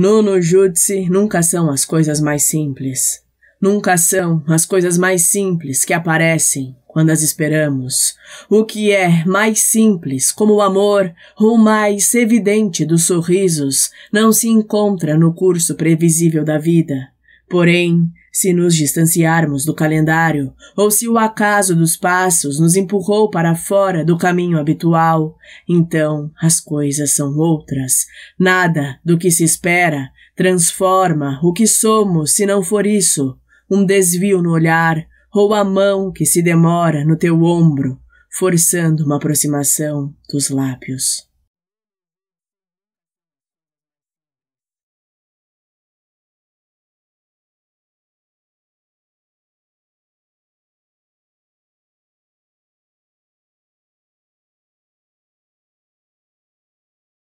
No Nojutsu nunca são as coisas mais simples. Nunca são as coisas mais simples que aparecem quando as esperamos. O que é mais simples, como o amor, ou mais evidente dos sorrisos, não se encontra no curso previsível da vida. Porém, se nos distanciarmos do calendário, ou se o acaso dos passos nos empurrou para fora do caminho habitual, então as coisas são outras. Nada do que se espera transforma o que somos se não for isso, um desvio no olhar ou a mão que se demora no teu ombro, forçando uma aproximação dos lábios.